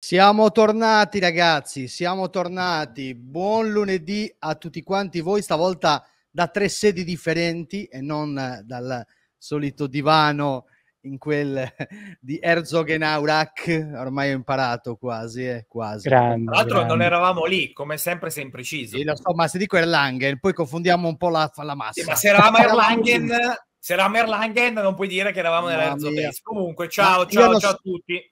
Siamo tornati ragazzi, siamo tornati. Buon lunedì a tutti quanti voi, stavolta da tre sedi differenti e non dal solito divano in quel di Herzogenaurach, ormai ho imparato quasi, eh, quasi. Grande, Tra l'altro grande. non eravamo lì, come sempre sei impreciso. Sì, lo so, ma se dico Erlangen, poi confondiamo un po' la, la massa. Sì, ma se eravamo Erlangen se era Merlangen non puoi dire che eravamo nella Base. Comunque, ciao, ciao, ciao so. a tutti.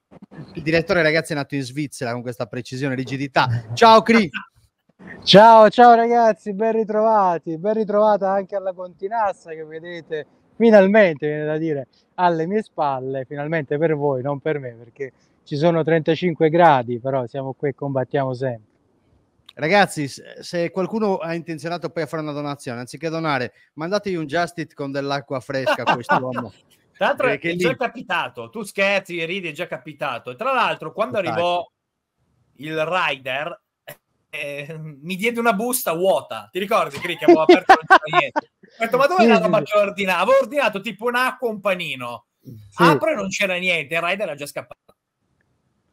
Il direttore, ragazzi, è nato in Svizzera con questa precisione e rigidità. Ciao, Cri. ciao, ciao ragazzi, ben ritrovati. Ben ritrovata anche alla Continassa che vedete finalmente, viene da dire, alle mie spalle. Finalmente per voi, non per me, perché ci sono 35 gradi, però siamo qui e combattiamo sempre. Ragazzi, se qualcuno ha intenzionato poi a fare una donazione, anziché donare, mandategli un Justit con dell'acqua fresca a quest'uomo. Tra l'altro eh, è lì... già capitato, tu scherzi, ridi, è già capitato. E tra l'altro quando arrivò il rider eh, mi diede una busta vuota, ti ricordi Cri che avevo aperto Ho detto ma dove è la roba che ho ordinato? Avevo ordinato tipo un'acqua, un panino. Sì. Apro ah, e non c'era niente, il rider era già scappato.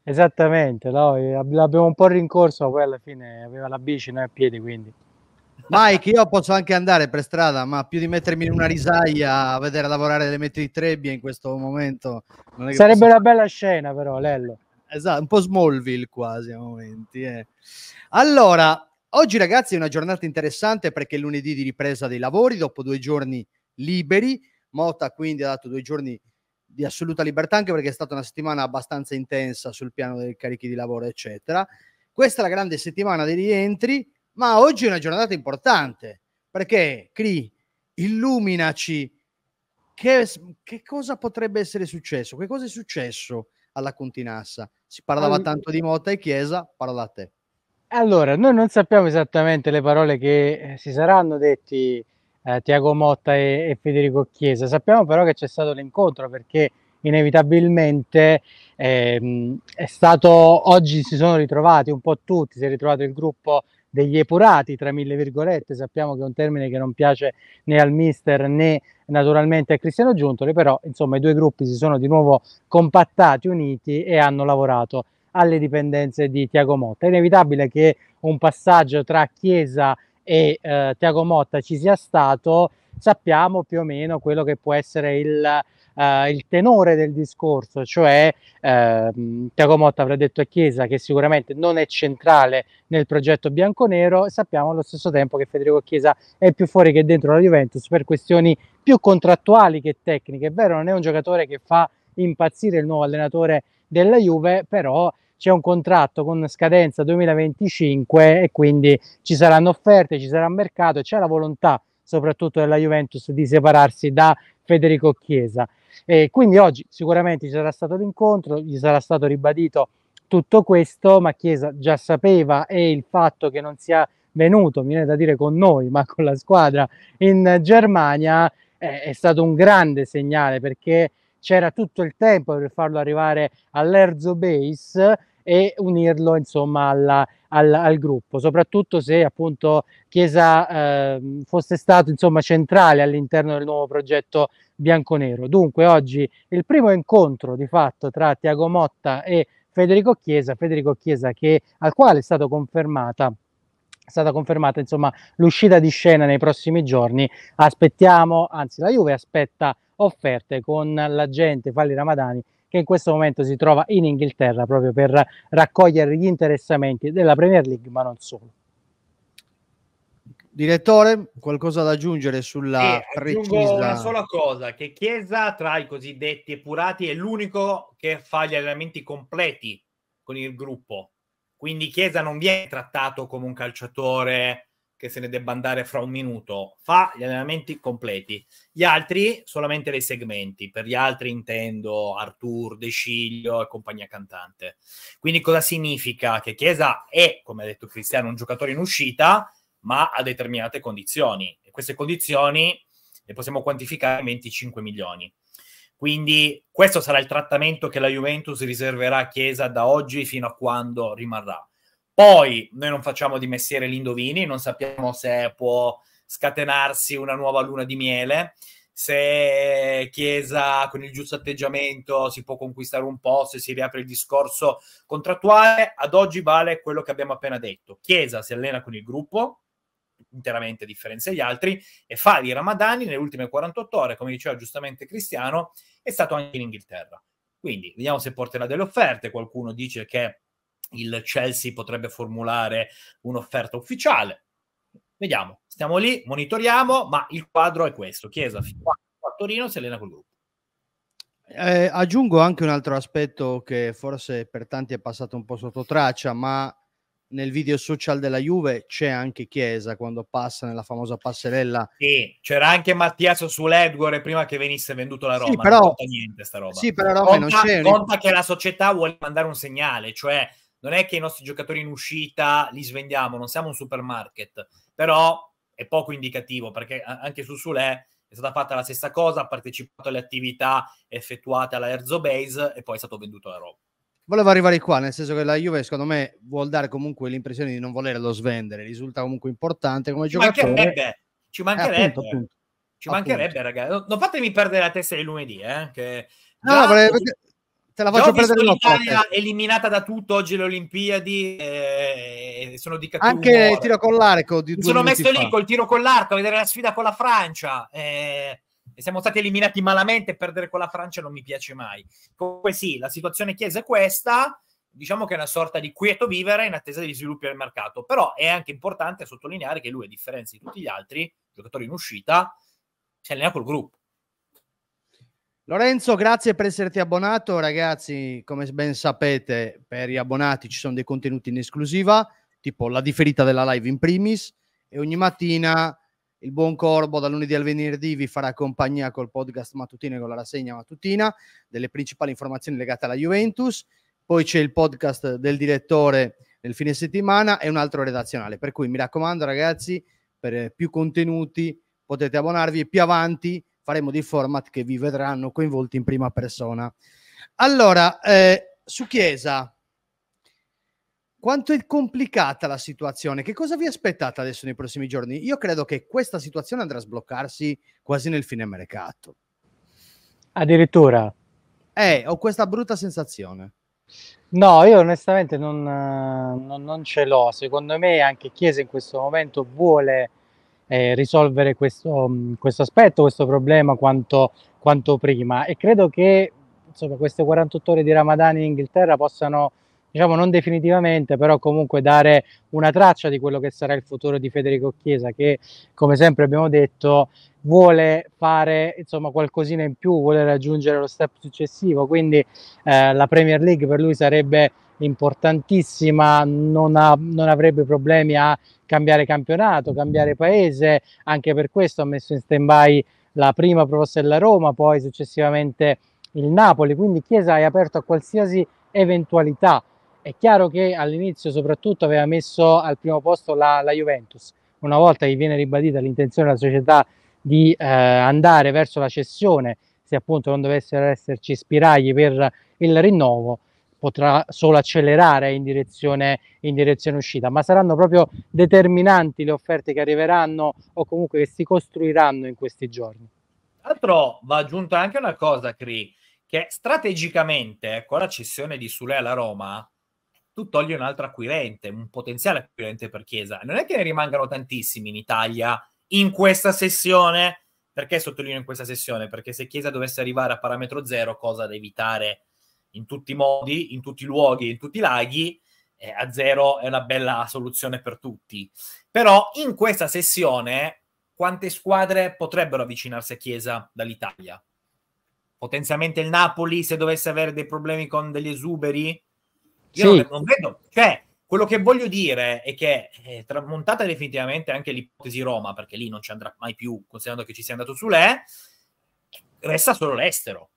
Esattamente, no? Eh, l'abbiamo un po' rincorso, poi alla fine aveva la bici, noi a piedi, quindi. Mike, io posso anche andare per strada, ma più di mettermi in una risaia a vedere lavorare le metri di Trebbia in questo momento. Sarebbe posso... una bella scena, però, Lello. Esatto, un po' Smallville quasi a momenti. Eh. Allora, oggi ragazzi è una giornata interessante perché è lunedì di ripresa dei lavori, dopo due giorni liberi. Mota quindi ha dato due giorni liberi di assoluta libertà, anche perché è stata una settimana abbastanza intensa sul piano dei carichi di lavoro, eccetera. Questa è la grande settimana dei rientri, ma oggi è una giornata importante, perché Cri, illuminaci che, che cosa potrebbe essere successo, che cosa è successo alla Continassa. Si parlava tanto di Mota e Chiesa, parla a te. Allora, noi non sappiamo esattamente le parole che eh, si saranno detti eh, Tiago Motta e, e, Federico Chiesa. Sappiamo però che c'è stato l'incontro perché inevitabilmente ehm, è stato oggi si sono ritrovati un po' tutti, si è ritrovato il gruppo degli epurati, tra mille virgolette, sappiamo che è un termine che non piace né al mister né naturalmente a Cristiano Giuntoli, però insomma i due gruppi si sono di nuovo compattati, uniti e hanno lavorato alle dipendenze di Tiago Motta. È inevitabile che un passaggio tra Chiesa e e eh, Tiago Motta ci sia stato, sappiamo più o meno quello che può essere il, eh, il tenore del discorso, cioè eh, Tiago Motta avrà detto a Chiesa che sicuramente non è centrale nel progetto bianconero e sappiamo allo stesso tempo che Federico Chiesa è più fuori che dentro la Juventus per questioni più contrattuali che tecniche. È vero, non è un giocatore che fa impazzire il nuovo allenatore della Juve, però c'è un contratto con scadenza 2025 e quindi ci saranno offerte, ci sarà mercato e c'è la volontà soprattutto della Juventus di separarsi da Federico Chiesa. E quindi oggi sicuramente ci sarà stato l'incontro, gli sarà stato ribadito tutto questo, ma Chiesa già sapeva e il fatto che non sia venuto, mi viene da dire con noi, ma con la squadra in Germania, eh, è stato un grande segnale perché c'era tutto il tempo per farlo arrivare all'Erzo Base e unirlo insomma alla, al, al, gruppo, soprattutto se appunto Chiesa eh, fosse stato insomma centrale all'interno del nuovo progetto bianconero. Dunque oggi il primo incontro di fatto tra Tiago Motta e Federico Chiesa, Federico Chiesa che, al quale è stato confermata è stata confermata insomma l'uscita di scena nei prossimi giorni. Aspettiamo, anzi la Juve aspetta offerte con l'agente Falli Ramadani che in questo momento si trova in Inghilterra proprio per raccogliere gli interessamenti della Premier League, ma non solo. Direttore, qualcosa da aggiungere sulla eh, precisa... Una sola cosa, che Chiesa tra i cosiddetti epurati è l'unico che fa gli allenamenti completi con il gruppo. Quindi Chiesa non viene trattato come un calciatore che se ne debba andare fra un minuto, fa gli allenamenti completi, gli altri solamente dei segmenti, per gli altri intendo Artur, De Sciglio e compagnia cantante. Quindi cosa significa? Che Chiesa è, come ha detto Cristiano, un giocatore in uscita, ma a determinate condizioni e queste condizioni le possiamo quantificare in 25 milioni. Quindi questo sarà il trattamento che la Juventus riserverà a Chiesa da oggi fino a quando rimarrà poi noi non facciamo di mestiere l'indovini, non sappiamo se può scatenarsi una nuova luna di miele, se Chiesa con il giusto atteggiamento si può conquistare un po', se si riapre il discorso contrattuale. Ad oggi vale quello che abbiamo appena detto. Chiesa si allena con il gruppo, interamente a differenza degli altri, e fa di Ramadani nelle ultime 48 ore, come diceva giustamente Cristiano, è stato anche in Inghilterra. Quindi vediamo se porterà delle offerte. Qualcuno dice che il Chelsea potrebbe formulare un'offerta ufficiale. Vediamo, stiamo lì, monitoriamo, ma il quadro è questo. Chiesa a Torino si allena col gruppo. Eh, aggiungo anche un altro aspetto che forse per tanti è passato un po' sotto traccia, ma nel video social della Juve c'è anche Chiesa quando passa nella famosa passerella. Sì, c'era anche Mattias sull'Edgore prima che venisse venduto la Roma. Sì, però, non conta niente sta roba. Sì, però Roma conta, non c'è. Conta che la società vuole mandare un segnale, cioè non è che i nostri giocatori in uscita li svendiamo, non siamo un supermarket, però è poco indicativo perché anche su Sule è stata fatta la stessa cosa, ha partecipato alle attività effettuate alla Erzo Base e poi è stato venduto la roba. Volevo arrivare qua, nel senso che la Juve secondo me vuol dare comunque l'impressione di non volerlo svendere, risulta comunque importante come ci Mancherebbe, ci eh, mancherebbe, eh, appunto, appunto. ci mancherebbe ragazzi. Non fatemi perdere la testa di lunedì, eh, che... No, no, perché, te la faccio Già prendere l'Italia eliminata da tutto oggi le Olimpiadi eh, sono di cattivo anche il tiro con l'arco di mi sono messo fa. lì col tiro con l'arco a vedere la sfida con la Francia eh, e siamo stati eliminati malamente perdere con la Francia non mi piace mai comunque sì la situazione chiesa è questa diciamo che è una sorta di quieto vivere in attesa degli sviluppi del mercato però è anche importante sottolineare che lui a differenza di tutti gli altri giocatori in uscita si allena col gruppo Lorenzo, grazie per esserti abbonato. Ragazzi, come ben sapete, per gli abbonati ci sono dei contenuti in esclusiva, tipo la differita della live in primis, e ogni mattina il buon Corbo dal lunedì al venerdì vi farà compagnia col podcast mattutino e con la rassegna mattutina delle principali informazioni legate alla Juventus. Poi c'è il podcast del direttore nel fine settimana e un altro redazionale. Per cui mi raccomando, ragazzi, per più contenuti potete abbonarvi e più avanti faremo dei format che vi vedranno coinvolti in prima persona. Allora, eh, su Chiesa, quanto è complicata la situazione? Che cosa vi aspettate adesso nei prossimi giorni? Io credo che questa situazione andrà a sbloccarsi quasi nel fine mercato. Addirittura. Eh, ho questa brutta sensazione. No, io onestamente non, eh, non, non ce l'ho. Secondo me anche Chiesa in questo momento vuole eh, risolvere questo, mm, questo, aspetto, questo problema quanto, quanto prima e credo che insomma, queste 48 ore di Ramadan in Inghilterra possano diciamo non definitivamente, però comunque dare una traccia di quello che sarà il futuro di Federico Chiesa, che come sempre abbiamo detto vuole fare insomma qualcosina in più, vuole raggiungere lo step successivo, quindi eh, la Premier League per lui sarebbe importantissima, non, ha, non avrebbe problemi a cambiare campionato, cambiare paese, anche per questo ha messo in stand-by la prima proposta della Roma, poi successivamente il Napoli, quindi Chiesa è aperto a qualsiasi eventualità. È chiaro che all'inizio soprattutto aveva messo al primo posto la, la Juventus, una volta che viene ribadita l'intenzione della società di eh, andare verso la cessione, se appunto non dovessero esserci spiragli per il rinnovo, potrà solo accelerare in direzione, in direzione uscita, ma saranno proprio determinanti le offerte che arriveranno o comunque che si costruiranno in questi giorni. Tra l'altro va aggiunta anche una cosa, Cri, che strategicamente con ecco, la cessione di Sule alla Roma tu togli un altro acquirente, un potenziale acquirente per Chiesa. Non è che ne rimangano tantissimi in Italia in questa sessione, perché sottolineo in questa sessione? Perché se Chiesa dovesse arrivare a parametro zero, cosa da evitare in tutti i modi, in tutti i luoghi, in tutti i laghi, eh, a zero è una bella soluzione per tutti. Però in questa sessione quante squadre potrebbero avvicinarsi a Chiesa dall'Italia? Potenzialmente il Napoli se dovesse avere dei problemi con degli esuberi? Io sì. non vedo, cioè quello che voglio dire è che eh, tramontata definitivamente anche l'ipotesi Roma, perché lì non ci andrà mai più, considerando che ci sia andato su lei, resta solo l'estero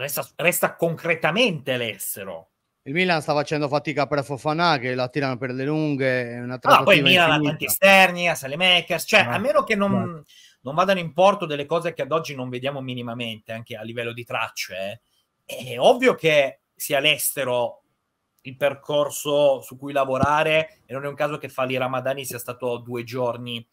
resta, resta concretamente l'estero. Il Milan sta facendo fatica per Fofana che la tirano per le lunghe. È una ah, poi il Milan ha tanti esterni, ha Salemakers, cioè ah, a meno che non, eh. non, vadano in porto delle cose che ad oggi non vediamo minimamente, anche a livello di tracce, eh, è ovvio che sia l'estero il percorso su cui lavorare e non è un caso che Fali Ramadani sia stato due giorni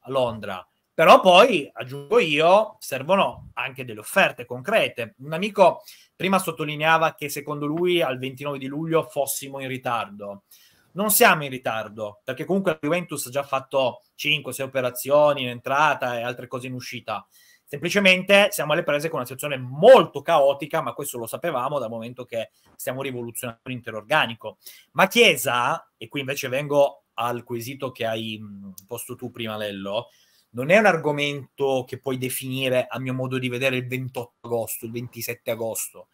a Londra. Però poi, aggiungo io, servono anche delle offerte concrete. Un amico prima sottolineava che secondo lui al 29 di luglio fossimo in ritardo. Non siamo in ritardo, perché comunque la Juventus ha già fatto 5-6 operazioni in entrata e altre cose in uscita. Semplicemente siamo alle prese con una situazione molto caotica, ma questo lo sapevamo dal momento che stiamo rivoluzionando l'intero organico. Ma Chiesa, e qui invece vengo al quesito che hai posto tu prima, Lello, non è un argomento che puoi definire, a mio modo di vedere, il 28 agosto, il 27 agosto.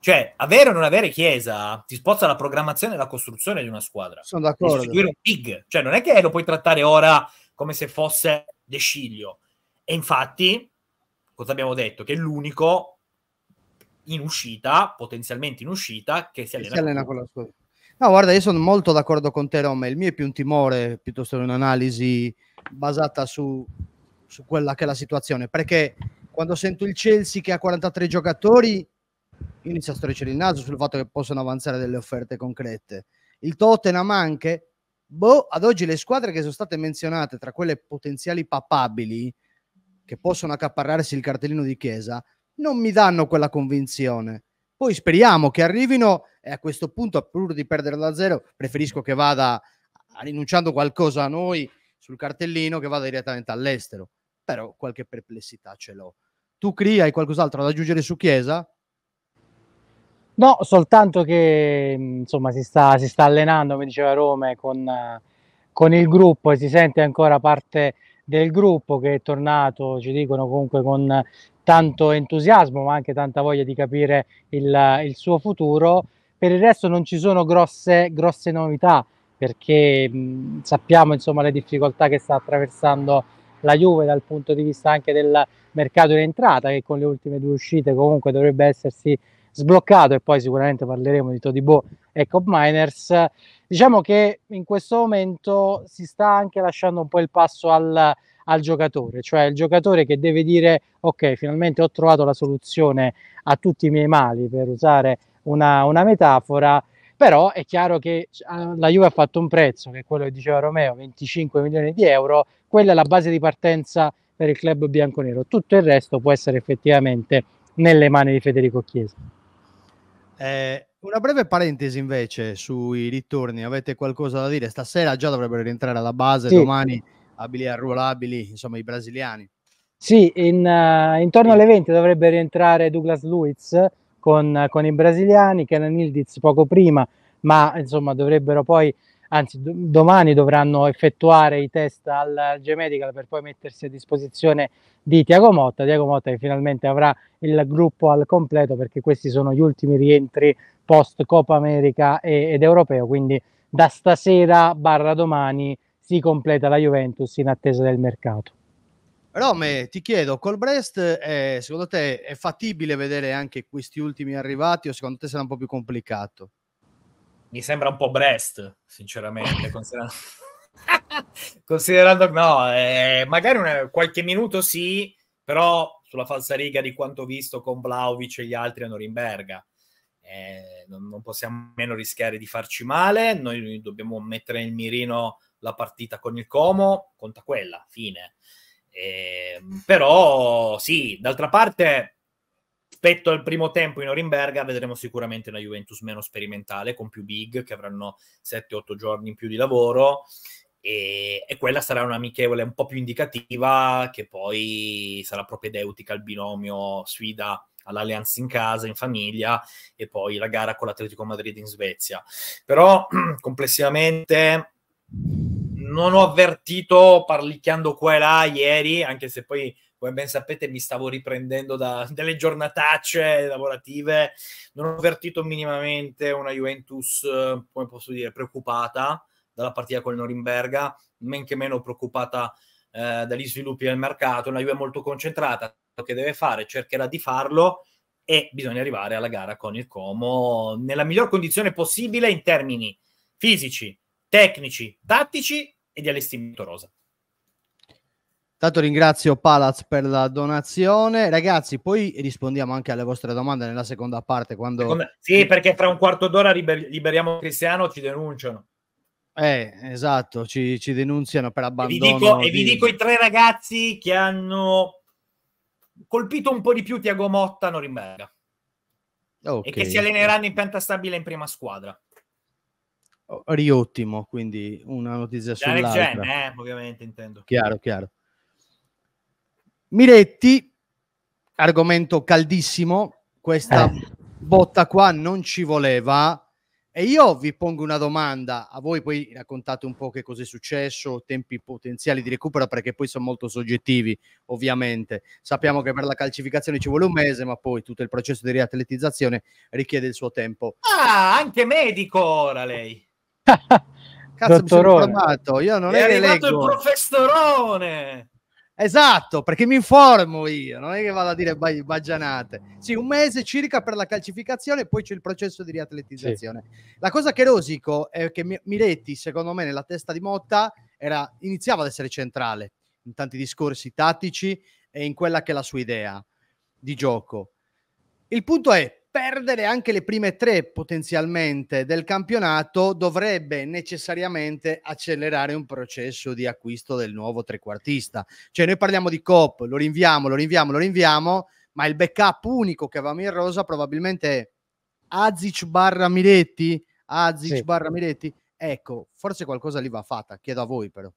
Cioè, avere o non avere Chiesa ti sposta la programmazione e la costruzione di una squadra. Sono d'accordo. seguire un big. Cioè, non è che lo puoi trattare ora come se fosse De Sciglio. E infatti, cosa abbiamo detto? Che è l'unico in uscita, potenzialmente in uscita, che si allena, si allena con la squadra. No, guarda, io sono molto d'accordo con te, Roma. Il mio è più un timore piuttosto che un'analisi basata su, su quella che è la situazione. Perché quando sento il Chelsea che ha 43 giocatori, inizia a storcere il naso sul fatto che possono avanzare delle offerte concrete. Il Tottenham anche, boh, ad oggi le squadre che sono state menzionate tra quelle potenziali papabili che possono accaparrarsi il cartellino di Chiesa non mi danno quella convinzione. Poi speriamo che arrivino e a questo punto, pur di perdere da zero, preferisco che vada rinunciando qualcosa a noi sul cartellino che vada direttamente all'estero. Però qualche perplessità ce l'ho. Tu, Cri, hai qualcos'altro da aggiungere su Chiesa? No, soltanto che mm, insomma si sta, si sta allenando, come diceva Rome, con, con il gruppo e si sente ancora parte del gruppo che è tornato, ci dicono comunque con tanto entusiasmo ma anche tanta voglia di capire il, il suo futuro. Per il resto non ci sono grosse, grosse novità perché mh, sappiamo insomma le difficoltà che sta attraversando la Juve dal punto di vista anche del mercato in entrata che con le ultime due uscite comunque dovrebbe essersi sbloccato e poi sicuramente parleremo di Todibo e Cop Miners. Diciamo che in questo momento si sta anche lasciando un po' il passo al, al giocatore, cioè il giocatore che deve dire ok, finalmente ho trovato la soluzione a tutti i miei mali per usare una, una metafora, però è chiaro che ah, la Juve ha fatto un prezzo, che è quello che diceva Romeo, 25 milioni di euro, quella è la base di partenza per il club bianconero, tutto il resto può essere effettivamente nelle mani di Federico Chiesa. Eh, una breve parentesi invece sui ritorni, avete qualcosa da dire? Stasera già dovrebbero rientrare alla base, sì. domani abili e arruolabili, insomma i brasiliani. Sì, in, uh, intorno alle 20 dovrebbe rientrare Douglas Luiz, con, con i brasiliani, Kenan Nildiz poco prima, ma insomma dovrebbero poi, anzi do, domani dovranno effettuare i test al, al G-Medical per poi mettersi a disposizione di Tiago Motta, Tiago Motta che finalmente avrà il gruppo al completo perché questi sono gli ultimi rientri post Copa America e, ed europeo, quindi da stasera barra domani si completa la Juventus in attesa del mercato. Rome, ti chiedo, col Brest eh, secondo te è fattibile vedere anche questi ultimi arrivati o secondo te sarà un po' più complicato? Mi sembra un po' Brest, sinceramente, considerando... considerando no, eh, magari una, qualche minuto sì, però sulla falsariga di quanto visto con Vlaovic e gli altri a Norimberga. Eh, non, non, possiamo meno rischiare di farci male, noi dobbiamo mettere in mirino la partita con il Como, conta quella, fine. Eh, però sì, d'altra parte, rispetto al primo tempo in Norimberga, vedremo sicuramente una Juventus meno sperimentale, con più big che avranno 7-8 giorni in più di lavoro. E, quella sarà un'amichevole un po' più indicativa, che poi sarà propedeutica al binomio sfida all'Alleanza in casa, in famiglia, e poi la gara con l'Atletico Madrid in Svezia. Però complessivamente non ho avvertito parlicchiando qua e là ieri, anche se poi come ben sapete mi stavo riprendendo da delle giornatacce lavorative, non ho avvertito minimamente una Juventus, eh, come posso dire, preoccupata dalla partita con il Norimberga, men che meno preoccupata eh, dagli sviluppi del mercato, una Juve molto concentrata, che deve fare, cercherà di farlo e bisogna arrivare alla gara con il Como nella miglior condizione possibile in termini fisici, tecnici, tattici e di allestimento rosa. Tanto ringrazio Palaz per la donazione. Ragazzi, poi rispondiamo anche alle vostre domande nella seconda parte. Quando... Sì, perché fra un quarto d'ora liber... liberiamo Cristiano, ci denunciano. Eh, esatto, ci, ci denunziano per abbandono. E vi, dico, di... e vi, dico, i tre ragazzi che hanno colpito un po' di più Tiago Motta a Norimberga. Okay. E che si alleneranno in pianta stabile in prima squadra riottimo, quindi una notizia sull'altra. Gen, eh, ovviamente intendo. Chiaro, chiaro. Miretti, argomento caldissimo, questa eh. botta qua non ci voleva. E io vi pongo una domanda, a voi poi raccontate un po' che cos'è successo, tempi potenziali di recupero, perché poi sono molto soggettivi, ovviamente. Sappiamo che per la calcificazione ci vuole un mese, ma poi tutto il processo di riatletizzazione richiede il suo tempo. Ah, anche medico ora lei. Cazzo, Dottorone. mi sono informato. Io non è, arrivato leggo. il professorone. Esatto, perché mi informo io, non è che vado a dire baggianate. Sì, un mese circa per la calcificazione, poi c'è il processo di riatletizzazione. Sì. La cosa che rosico è che Miretti, secondo me, nella testa di Motta era, iniziava ad essere centrale in tanti discorsi tattici e in quella che è la sua idea di gioco. Il punto è, perdere anche le prime tre potenzialmente del campionato dovrebbe necessariamente accelerare un processo di acquisto del nuovo trequartista. Cioè noi parliamo di Cop, lo rinviamo, lo rinviamo, lo rinviamo, ma il backup unico che avevamo in rosa probabilmente è Azic barra Miretti, Azic sì. barra Miretti. Ecco, forse qualcosa lì va fatta, chiedo a voi però.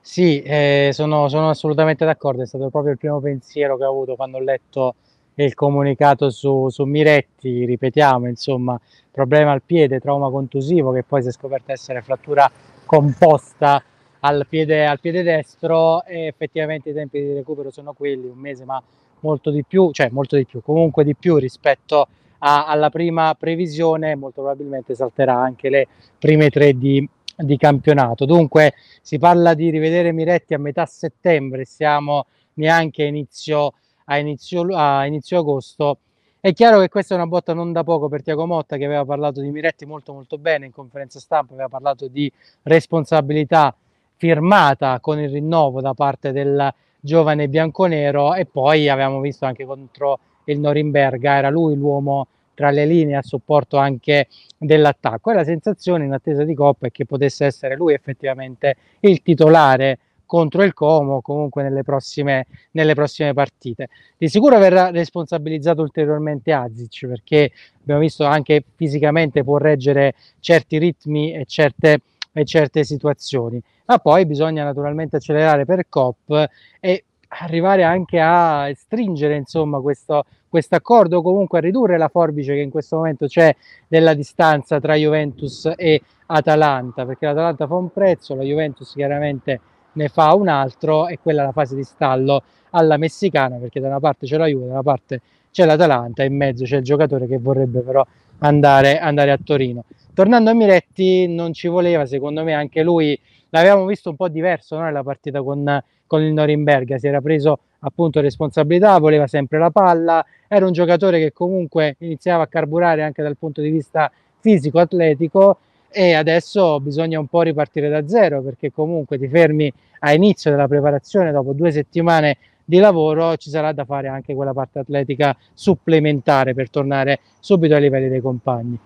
Sì, eh, sono, sono assolutamente d'accordo, è stato proprio il primo pensiero che ho avuto quando ho letto e il comunicato su, su Miretti, ripetiamo, insomma, problema al piede, trauma contusivo che poi si è scoperto essere frattura composta al piede, al piede destro e effettivamente i tempi di recupero sono quelli, un mese ma molto di più, cioè molto di più, comunque di più rispetto a, alla prima previsione, molto probabilmente salterà anche le prime tre di, di campionato. Dunque si parla di rivedere Miretti a metà settembre, siamo neanche a inizio a inizio, a inizio agosto. È chiaro che questa è una botta non da poco per Tiago Motta che aveva parlato di Miretti molto molto bene in conferenza stampa, aveva parlato di responsabilità firmata con il rinnovo da parte del giovane bianconero e poi avevamo visto anche contro il Norimberga, era lui l'uomo tra le linee a supporto anche dell'attacco e la sensazione in attesa di Coppa è che potesse essere lui effettivamente il titolare contro il Como comunque nelle prossime, nelle prossime partite. Di sicuro verrà responsabilizzato ulteriormente Azic perché abbiamo visto anche fisicamente può reggere certi ritmi e certe, e certe situazioni, ma poi bisogna naturalmente accelerare per COP e arrivare anche a stringere insomma questo accordo o comunque a ridurre la forbice che in questo momento c'è della distanza tra Juventus e Atalanta perché l'Atalanta fa un prezzo, la Juventus chiaramente ne fa un altro e quella è la fase di stallo alla messicana perché da una parte c'è la Juve, da una parte c'è l'Atalanta, e in mezzo c'è il giocatore che vorrebbe però andare, andare a Torino. Tornando a Miretti non ci voleva, secondo me anche lui l'avevamo visto un po' diverso no, nella partita con, con il Norimberga, si era preso appunto responsabilità, voleva sempre la palla, era un giocatore che comunque iniziava a carburare anche dal punto di vista fisico, atletico e adesso bisogna un po' ripartire da zero perché comunque ti fermi a inizio della preparazione dopo due settimane di lavoro ci sarà da fare anche quella parte atletica supplementare per tornare subito ai livelli dei compagni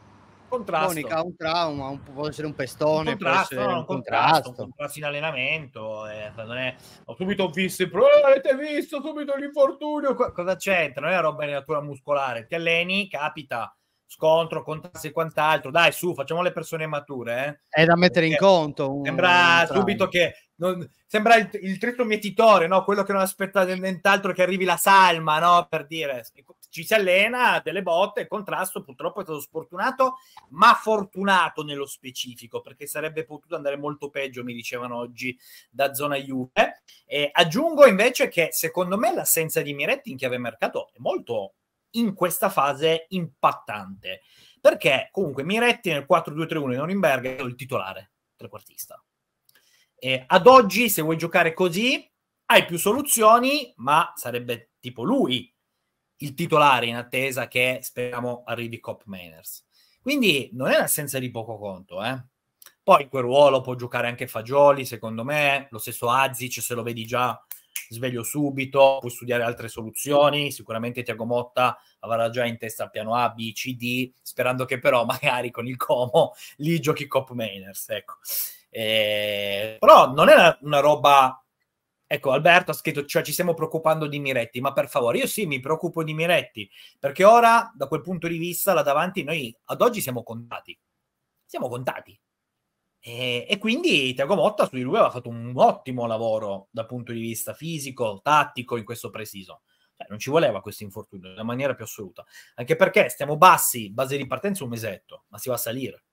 contrasto. Monica, un trauma, un, può essere un pestone, un contrasto, no, un, un contrasto, contrasto. Un contrasto in allenamento. Eh, non è, ho subito visto, il problema, eh, avete visto subito l'infortunio. Cosa c'entra? Non è roba di natura muscolare. Ti alleni, capita, scontro, contrasti e quant'altro. Dai, su, facciamo le persone mature. Eh? È da mettere Perché in conto. Un, sembra un subito che. Non, sembra il, il trito mietitore, no? quello che non aspetta nient'altro che arrivi la salma, no? per dire ci si allena, delle botte, il contrasto purtroppo è stato sfortunato, ma fortunato nello specifico, perché sarebbe potuto andare molto peggio, mi dicevano oggi, da zona Juve. E aggiungo invece che secondo me l'assenza di Miretti in chiave mercato è molto in questa fase impattante. Perché comunque Miretti nel 4-2-3-1 di Norimberga è il titolare trequartista. E ad oggi, se vuoi giocare così, hai più soluzioni, ma sarebbe tipo lui il titolare in attesa che speriamo arrivi Cop Mainers. Quindi non è un'assenza di poco conto, eh. Poi quel ruolo può giocare anche Fagioli, secondo me, lo stesso Azic, se lo vedi già sveglio subito, puoi studiare altre soluzioni, sicuramente Tiago Motta avrà già in testa il piano A, B, C, D, sperando che però magari con il Como lì giochi Cop Mainers, ecco. E... Eh, però non è una, roba Ecco, Alberto ha scritto, cioè ci stiamo preoccupando di Miretti, ma per favore, io sì, mi preoccupo di Miretti, perché ora, da quel punto di vista, là davanti, noi ad oggi siamo contati. Siamo contati. E, e quindi Tiago Motta su di lui aveva fatto un ottimo lavoro dal punto di vista fisico, tattico in questo preciso. Cioè, non ci voleva questo infortunio nella maniera più assoluta. Anche perché stiamo bassi, base di partenza un mesetto, ma si va a salire.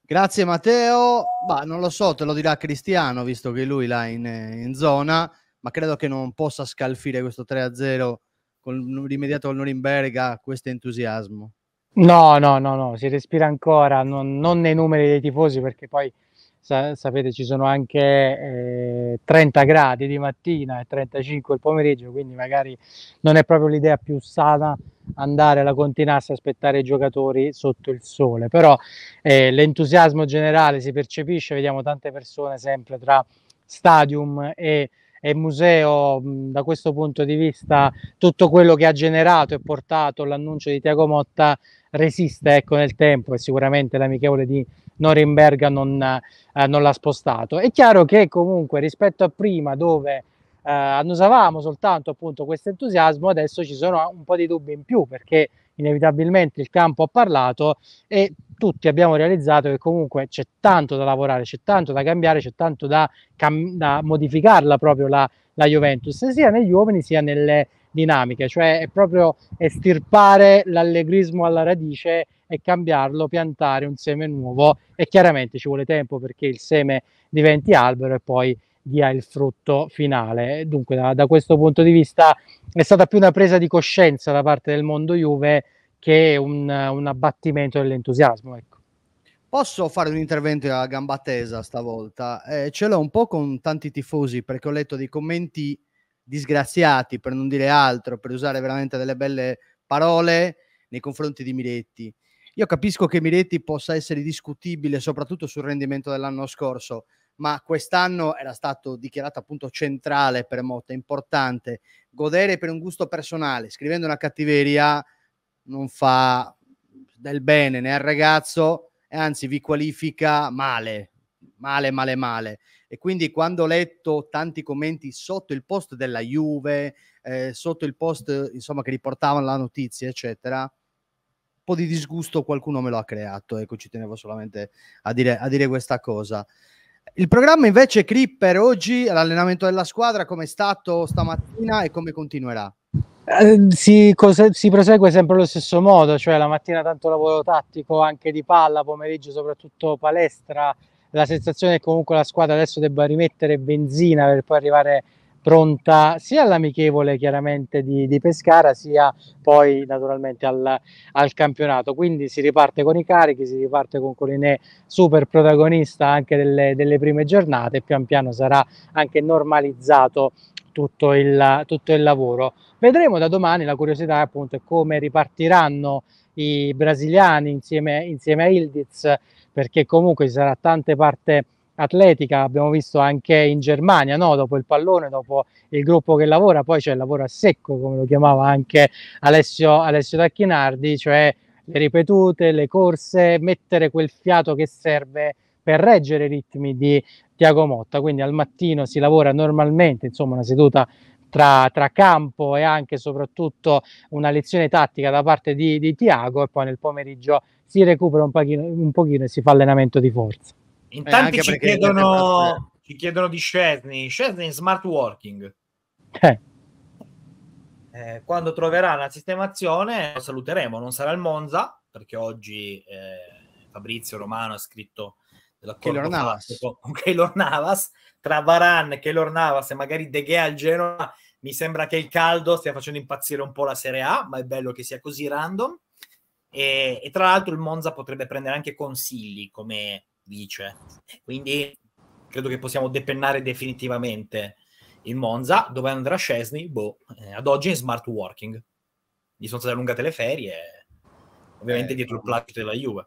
Grazie Matteo. Bah, non lo so, te lo dirà Cristiano, visto che lui là in, in zona, ma credo che non possa scalfire questo 3-0 con l'immediato Norimberga questo entusiasmo. No, no, no, no, si respira ancora, non, non nei numeri dei tifosi perché poi sa- sapete ci sono anche eh, 30 gradi di mattina e 35 il pomeriggio, quindi magari non è proprio l'idea più sana andare alla continarsi a aspettare i giocatori sotto il sole, però eh, l'entusiasmo generale si percepisce, vediamo tante persone sempre tra stadium e e museo mh, da questo punto di vista tutto quello che ha generato e portato l'annuncio di Tiago Motta resiste ecco, nel tempo e sicuramente l'amichevole di Norimberga non, eh, non l'ha spostato. È chiaro che comunque rispetto a prima dove eh, annusavamo soltanto appunto questo entusiasmo, adesso ci sono un po' di dubbi in più perché inevitabilmente il campo ha parlato e tutti abbiamo realizzato che comunque c'è tanto da lavorare, c'è tanto da cambiare, c'è tanto da, cam- da modificarla proprio la, la Juventus, sia negli uomini sia nelle dinamiche, cioè è proprio estirpare l'allegrismo alla radice e cambiarlo, piantare un seme nuovo e chiaramente ci vuole tempo perché il seme diventi albero e poi dia il frutto finale. Dunque, da, da, questo punto di vista, è stata più una presa di coscienza da parte del mondo Juve che un, un abbattimento dell'entusiasmo. Ecco. Posso fare un intervento a gamba tesa stavolta? Eh, ce l'ho un po' con tanti tifosi perché ho letto dei commenti disgraziati, per non dire altro, per usare veramente delle belle parole nei confronti di Miretti. Io capisco che Miretti possa essere discutibile soprattutto sul rendimento dell'anno scorso, ma quest'anno era stato dichiarato appunto centrale per Motta, importante. Godere per un gusto personale, scrivendo una cattiveria, non fa del bene né al ragazzo, e anzi vi qualifica male, male, male, male. E quindi quando ho letto tanti commenti sotto il post della Juve, eh, sotto il post insomma, che riportavano la notizia, eccetera, un po' di disgusto qualcuno me lo ha creato, ecco ci tenevo solamente a dire, a dire questa cosa. Il programma invece Cripper oggi, l'allenamento della squadra, come è stato stamattina e come continuerà? Eh, si, cose, si, prosegue sempre allo stesso modo, cioè la mattina tanto lavoro tattico anche di palla, pomeriggio soprattutto palestra. La sensazione è che comunque la squadra adesso debba rimettere benzina per poi arrivare pronta sia all'amichevole chiaramente di, di Pescara sia poi naturalmente al, al, campionato quindi si riparte con i carichi si riparte con Corinè super protagonista anche delle, delle prime giornate pian piano sarà anche normalizzato tutto il, tutto il lavoro vedremo da domani la curiosità appunto è come ripartiranno i brasiliani insieme, insieme a Ildiz perché comunque ci sarà tante parte atletica, abbiamo visto anche in Germania, no? dopo il pallone, dopo il gruppo che lavora, poi c'è il lavoro a secco, come lo chiamava anche Alessio, Alessio Tacchinardi, cioè le ripetute, le corse, mettere quel fiato che serve per reggere i ritmi di Tiago Motta. Quindi al mattino si lavora normalmente, insomma, una seduta tra, tra, campo e anche e soprattutto una lezione tattica da parte di, di Tiago e poi nel pomeriggio si recupera un pochino, un pochino e si fa allenamento di forza. Eh, in tanti eh, ci, chiedono, ci, chiedono, di Scesni. Scesni in smart working. Eh. Eh, quando troverà la sistemazione lo saluteremo. Non sarà il Monza, perché oggi eh, Fabrizio Romano ha scritto dell'accordo Navas. con Keylor Navas. Tra Varan, Keylor Navas e magari De Gea al Genoa, mi sembra che il caldo stia facendo impazzire un po' la Serie A, ma è bello che sia così random. E, e tra l'altro il Monza potrebbe prendere anche consigli come vice. Quindi credo che possiamo depennare definitivamente il Monza. Dove andrà Scesni? Boh, eh, ad oggi in smart working. Gli sono state allungate le ferie, ovviamente eh, dietro il placido della Juve.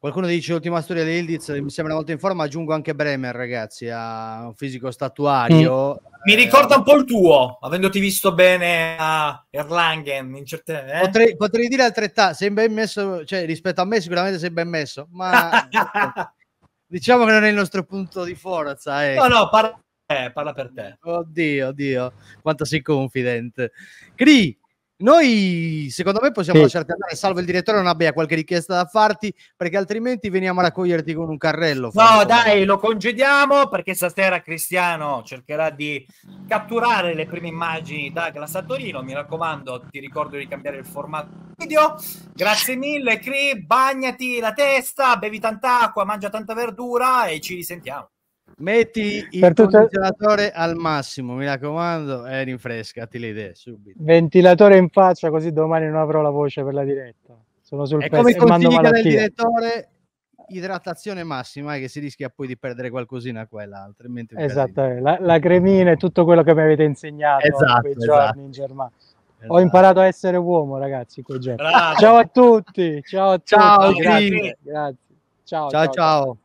Qualcuno dice l'ultima storia di Ildiz, mi sembra molto in forma, aggiungo anche Bremer, ragazzi, ha un fisico statuario. Mm. Mi ricorda un po' il tuo, avendoti visto bene a Erlangen. Certe, eh? potrei, potrei, dire altrettanto, sei ben messo, cioè rispetto a me sicuramente sei ben messo, ma diciamo che non è il nostro punto di forza. Ecco. No, no, parla, eh, parla per te. Oddio, oddio, quanto sei confidente. Cri, noi, secondo me, possiamo sì. lasciarti andare, salvo il direttore non abbia qualche richiesta da farti, perché altrimenti veniamo a raccoglierti con un carrello. No, dai, lo congediamo perché stasera Cristiano cercherà di catturare le prime immagini da Glass Torino. Mi raccomando, ti ricordo di cambiare il formato video. Grazie mille, Cri, bagnati la testa, bevi tanta acqua, mangia tanta verdura e ci risentiamo. Metti il condizionatore tutto... al massimo, mi raccomando, e eh, rinfrescati le idee subito. Ventilatore in faccia, così domani non avrò la voce per la diretta. Sono sul pezzo e consigli del direttore idratazione massima eh, che si rischia poi di perdere qualcosina qua e là altrimenti esatto, la, la, cremina e tutto quello che mi avete insegnato esatto, in esatto. esatto. in Germania esatto. ho imparato a essere uomo ragazzi ciao a tutti ciao a ciao, tutti. Grazie, grazie. ciao ciao, ciao. ciao.